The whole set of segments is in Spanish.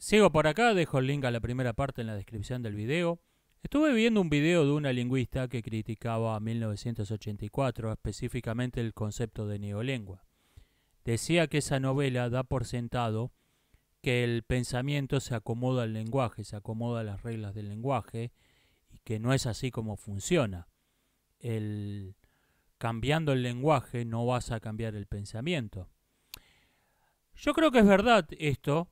Sigo por acá, dejo el link a la primera parte en la descripción del video. Estuve viendo un video de una lingüista que criticaba a 1984, específicamente el concepto de neolengua. Decía que esa novela da por sentado que el pensamiento se acomoda al lenguaje, se acomoda a las reglas del lenguaje y que no es así como funciona. El, cambiando el lenguaje no vas a cambiar el pensamiento. Yo creo que es verdad esto,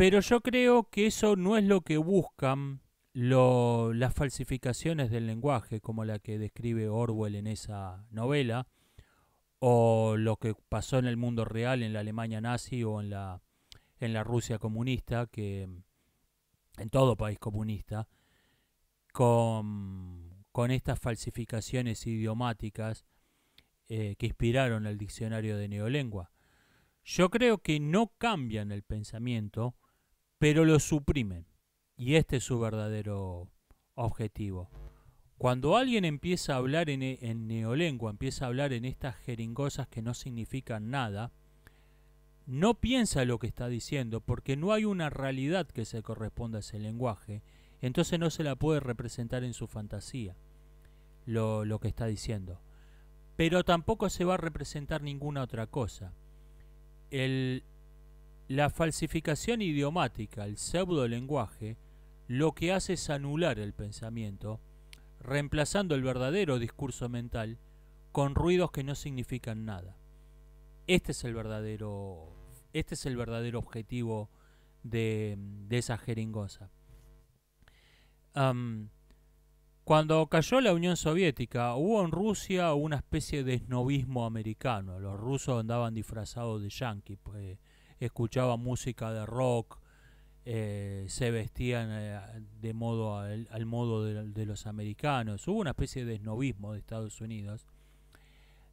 pero yo creo que eso no es lo que buscan las falsificaciones del lenguaje, como la que describe Orwell en esa novela, o lo que pasó en el mundo real, en la Alemania nazi o en la, Rusia comunista, que en todo país comunista, con, estas falsificaciones idiomáticas eh, que inspiraron el diccionario de neolengua. Yo creo que no cambian el pensamiento, pero lo suprimen. Y este es su verdadero objetivo. Cuando alguien empieza a hablar e, en, neolengua, empieza a hablar en estas jeringosas que no significan nada, no piensa lo que está diciendo porque no hay una realidad que se corresponda a ese lenguaje, entonces no se la puede representar en su fantasía lo, lo que está diciendo. Pero tampoco se va a representar ninguna otra cosa. El, la falsificación idiomática, el pseudo-lenguaje, lo que hace es anular el pensamiento, reemplazando el verdadero discurso mental con ruidos que no significan nada. Este es el verdadero, este es el verdadero objetivo de, esa jeringosa. cuando cayó la Unión Soviética, hubo en Rusia una especie de esnovismo americano. Los rusos andaban disfrazados de yanquis. Pues, escuchaba música de rock, eh, se vestían eh, de modo al, modo de, los americanos. Hubo una especie de esnovismo de Estados Unidos.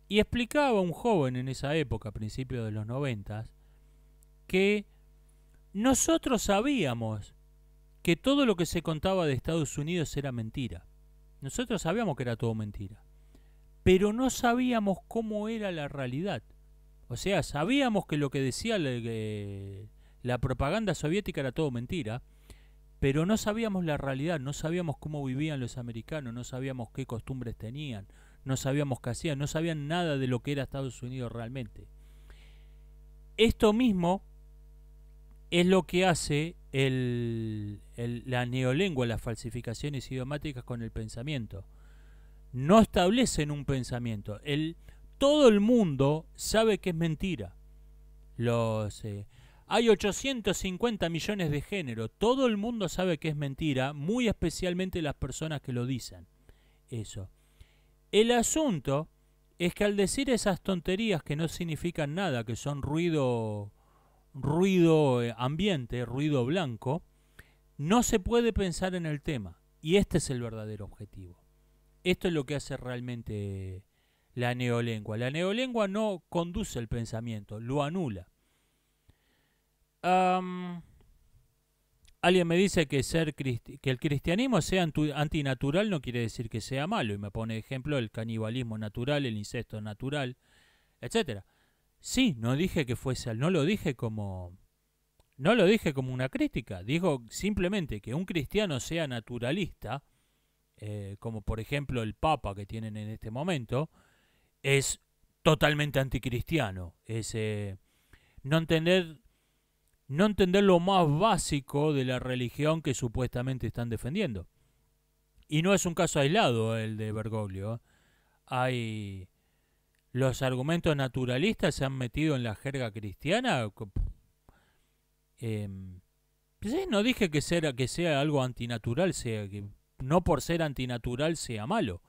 Y explicaba un joven en esa época, a principios de los noventas, que nosotros sabíamos que todo lo que se contaba de Estados Unidos era mentira. Nosotros sabíamos que era todo mentira. Pero no sabíamos cómo era la realidad. O sea, sabíamos que lo que decía la, propaganda soviética era todo mentira, pero no sabíamos la realidad, no sabíamos cómo vivían los americanos, no sabíamos qué costumbres tenían, no sabíamos qué hacían, no sabían nada de lo que era Estados Unidos realmente. Esto mismo es lo que hace el, la neolengua, las falsificaciones idiomáticas con el pensamiento. No establecen un pensamiento. El, todo el mundo sabe que es mentira. Los, eh, hay 850 millones de género. Todo el mundo sabe que es mentira, muy especialmente las personas que lo dicen. Eso. El asunto es que al decir esas tonterías que no significan nada, que son ruido, ruido eh, ambiente, ruido blanco, no se puede pensar en el tema. Y este es el verdadero objetivo. Esto es lo que hace realmente la neolengua. La neolengua no conduce el pensamiento, lo anula. alguien me dice que, ser que el cristianismo sea antinatural no quiere decir que sea malo, y me pone ejemplo el canibalismo natural, el incesto natural, etc. Sí, no dije que fuese, no lo dije como... No lo dije como una crítica, digo simplemente que un cristiano sea naturalista, eh, como por ejemplo el Papa que tienen en este momento, es totalmente anticristiano. Es eh, no, entender, no entender lo más básico de la religión que supuestamente están defendiendo. Y no es un caso aislado el de Bergoglio. ¿eh? Hay los argumentos naturalistas se han metido en la jerga cristiana. Em, no dije que sea, que sea algo antinatural, sea que no por ser antinatural sea malo.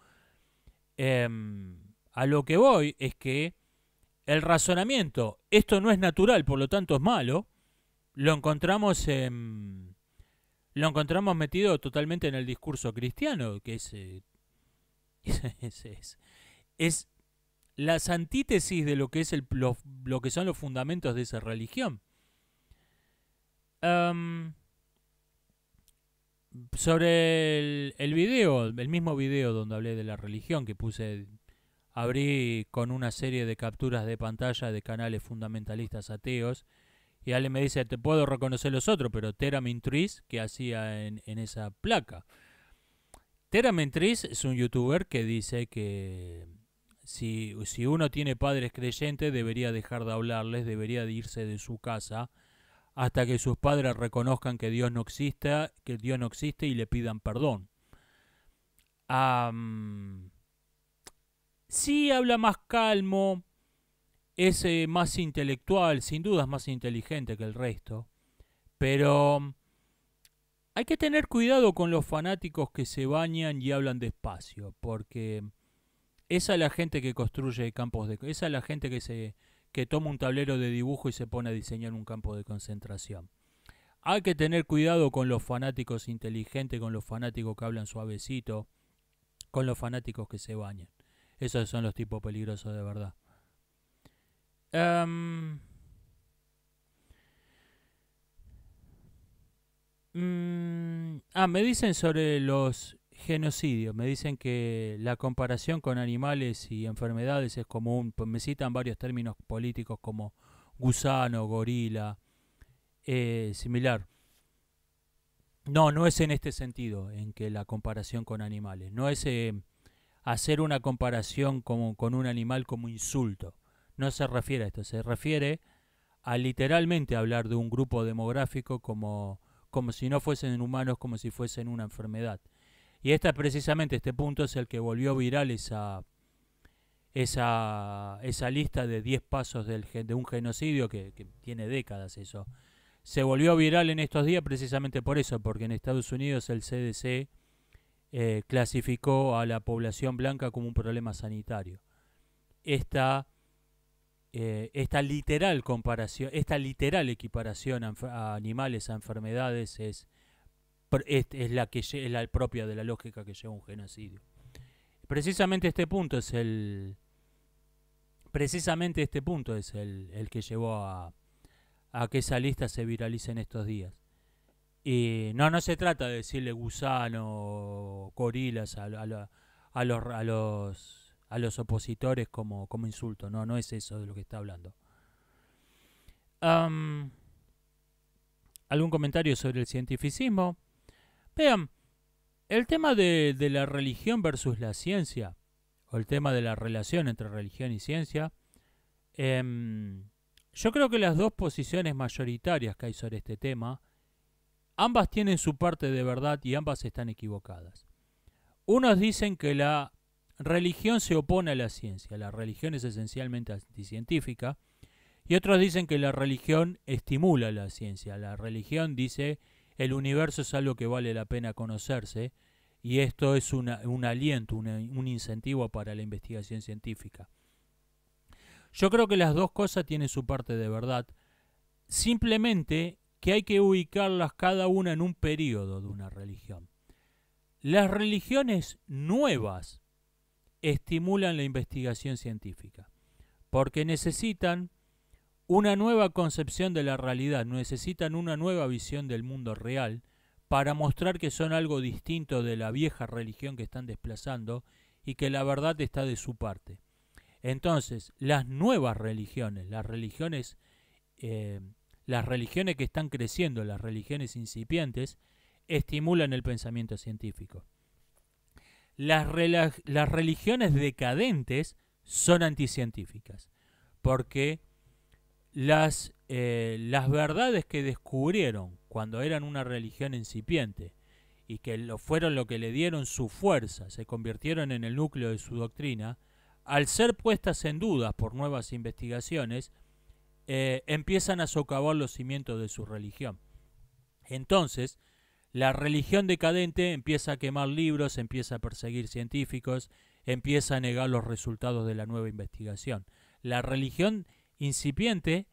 Em, a lo que voy es que el razonamiento, esto no es natural, por lo tanto es malo, lo encontramos lo encontramos metido totalmente en el discurso cristiano, que es, eh, es, las antítesis de lo que, es lo, que son los fundamentos de esa religión. sobre el, el, video, el mismo video donde hablé de la religión que puse abrí con una serie de capturas de pantalla de canales fundamentalistas ateos. Y alguien me dice, te puedo reconocer los otros, pero Teramin Tris, que hacía en, esa placa. Teramin Mentris es un youtuber que dice que si, uno tiene padres creyentes debería dejar de hablarles, debería de irse de su casa hasta que sus padres reconozcan que Dios no existe, que Dios no existe y le pidan perdón. Ah... Sí habla más calmo, es eh, más intelectual, sin duda es más inteligente que el resto, pero mm, hay que tener cuidado con los fanáticos que se bañan y hablan despacio, porque esa mm, es la gente que construye campos de esa es la gente que se que toma un tablero de dibujo y se pone a diseñar un campo de concentración. Hay que tener cuidado con los fanáticos inteligentes, con los fanáticos que hablan suavecito, con los fanáticos que se bañan. Esos son los tipos peligrosos de verdad. Em, mm, ah, me dicen sobre los genocidios. Me dicen que la comparación con animales y enfermedades es común. Me citan varios términos políticos como gusano, gorila, eh, similar. No, no es en este sentido en que la comparación con animales. No es eh, hacer una comparación con un animal como insulto. No se refiere a esto, se refiere a literalmente hablar de un grupo demográfico como, como si no fuesen humanos, como si fuesen una enfermedad. Y esta precisamente, este punto es el que volvió viral esa, esa, esa lista de 10 pasos de un genocidio que, que tiene décadas eso. Se volvió viral en estos días precisamente por eso, porque en Estados Unidos el CDC eh, clasificó a la población blanca como un problema sanitario. Esta, eh, esta literal comparación, esta literal equiparación a, animales, a enfermedades, es, es, la que propia de la lógica que lleva un genocidio. Precisamente este punto es el. Precisamente este punto es el, que llevó a que esa lista se viralice en estos días. Eh, no, no se trata de decirle gusano, gorilas a, los, opositores como, como insulto. No, no es eso de lo que está hablando. ¿Algún comentario sobre el cientificismo? Vean, el tema de, la religión versus la ciencia, o el tema de la relación entre religión y ciencia, em, yo creo que las dos posiciones mayoritarias que hay sobre este tema Ambas tienen su parte de verdad y ambas están equivocadas. Unos dicen que la religión se opone a la ciencia, la religión es esencialmente anticientífica, y otros dicen que la religión estimula la ciencia, la religión dice el universo es algo que vale la pena conocerse y esto es un aliento, un incentivo para la investigación científica. Yo creo que las dos cosas tienen su parte de verdad, simplemente que hay que ubicarlas cada una en un periodo de una religión. Las religiones nuevas estimulan la investigación científica, porque necesitan una nueva concepción de la realidad, necesitan una nueva visión del mundo real para mostrar que son algo distinto de la vieja religión que están desplazando y que la verdad está de su parte. Entonces, las nuevas religiones, las religiones eh, las religiones que están creciendo, las religiones incipientes, estimulan el pensamiento científico. Las, religiones decadentes son anticientíficas, porque las, eh, las verdades que descubrieron cuando eran una religión incipiente y que lo fueron lo que le dieron su fuerza, se convirtieron en el núcleo de su doctrina, al ser puestas en dudas por nuevas investigaciones, eh, empiezan a socavar los cimientos de su religión. Entonces, la religión decadente empieza a quemar libros, empieza a perseguir científicos, empieza a negar los resultados de la nueva investigación. La religión incipiente,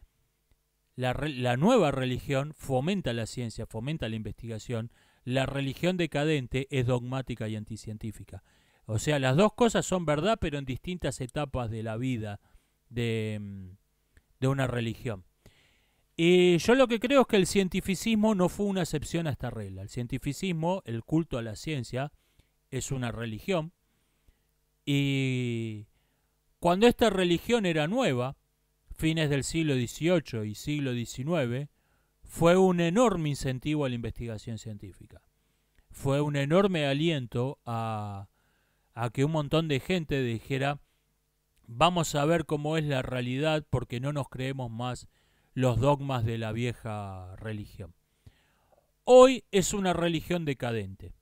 la, la nueva religión fomenta la ciencia, fomenta la investigación. La religión decadente es dogmática y anticientífica. O sea, las dos cosas son verdad, pero en distintas etapas de la vida de, mm, una religión. Y eh, yo lo que creo es que el cientificismo no fue una excepción a esta regla. El cientificismo, el culto a la ciencia, es una religión. Y cuando esta religión era nueva, fines del siglo XVIII y siglo XIX, fue un enorme incentivo a la investigación científica. Fue un enorme aliento a, a que un montón de gente dijera, vamos a ver cómo es la realidad porque no nos creemos más los dogmas de la vieja religión. Hoy es una religión decadente.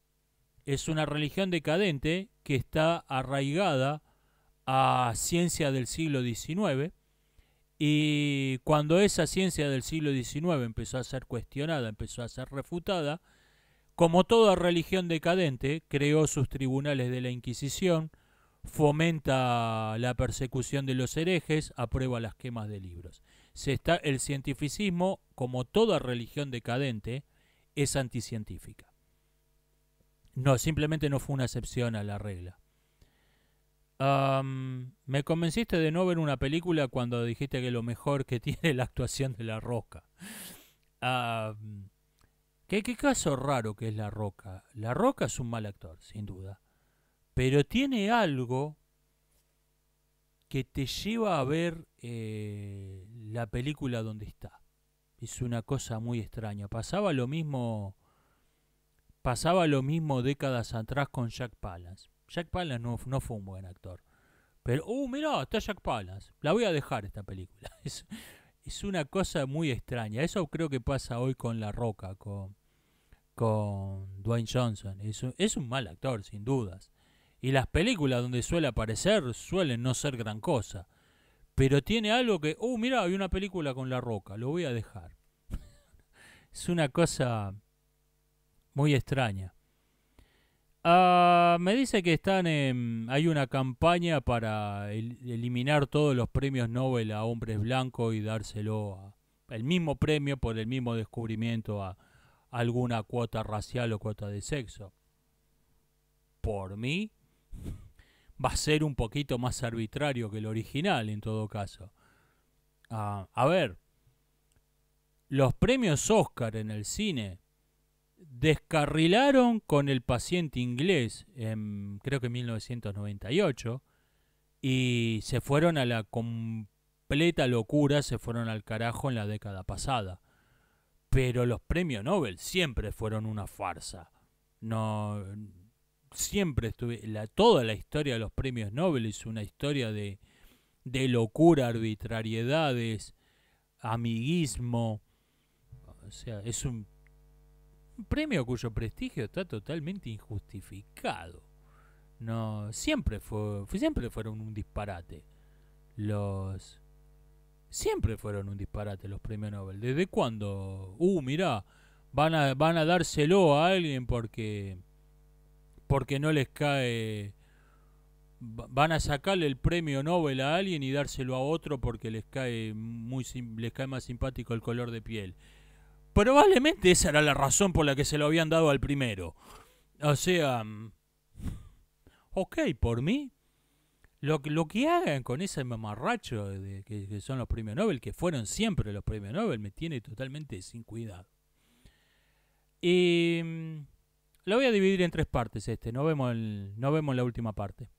Es una religión decadente que está arraigada a ciencia del siglo XIX y cuando esa ciencia del siglo XIX empezó a ser cuestionada, empezó a ser refutada, como toda religión decadente, creó sus tribunales de la Inquisición, fomenta la persecución de los herejes, aprueba las quemas de libros. Se está, el cientificismo, como toda religión decadente, es anticientífica. No, simplemente no fue una excepción a la regla. me convenciste de no ver una película cuando dijiste que lo mejor que tiene es la actuación de La Roca. ¿Qué caso raro que es La Roca? La Roca es un mal actor, sin duda pero tiene algo que te lleva a ver eh, la película donde está. Es una cosa muy extraña. Pasaba lo mismo, pasaba lo mismo décadas atrás con Jack Palance. Jack Palance no, no fue un buen actor. Pero, uh, mirá, está Jack Palance. La voy a dejar esta película. Es, una cosa muy extraña. Eso creo que pasa hoy con La Roca, con, con Dwayne Johnson. es un mal actor, sin dudas. Y las películas donde suele aparecer suelen no ser gran cosa. Pero tiene algo que, oh, mira, hay una película con La Roca, lo voy a dejar. es una cosa muy extraña. Ah, me dice que están en, hay una campaña para eliminar todos los premios Nobel a hombres blancos y dárselo a, el mismo premio por el mismo descubrimiento a alguna cuota racial o cuota de sexo. Por mí, va a ser un poquito más arbitrario que el original en todo caso. Ah, a ver, los premios Oscar en el cine descarrilaron con el paciente inglés, en, creo que en 1998, y se fueron a la completa locura, se fueron al carajo en la década pasada. Pero los premios Nobel siempre fueron una farsa. No, siempre estuve, la, toda la historia de los premios Nobel es una historia de, locura, arbitrariedades, amiguismo. O sea, es un, premio cuyo prestigio está totalmente injustificado. No, siempre fue, siempre fueron un disparate. Los siempre fueron un disparate los premios Nobel. ¿Desde cuándo? Uh, mirá, van a van a dárselo a alguien porque porque no les cae... Van a sacarle el premio Nobel a alguien y dárselo a otro porque les cae, muy, les cae más simpático el color de piel. Probablemente esa era la razón por la que se lo habían dado al primero. O sea... Mm, ok, por mí, lo, lo, que hagan con ese mamarracho de, que, son los premios Nobel, que fueron siempre los premios Nobel, me tiene totalmente sin cuidado. Y... Mm, lo voy a dividir en tres partes este, no vemos, el, no vemos la última parte.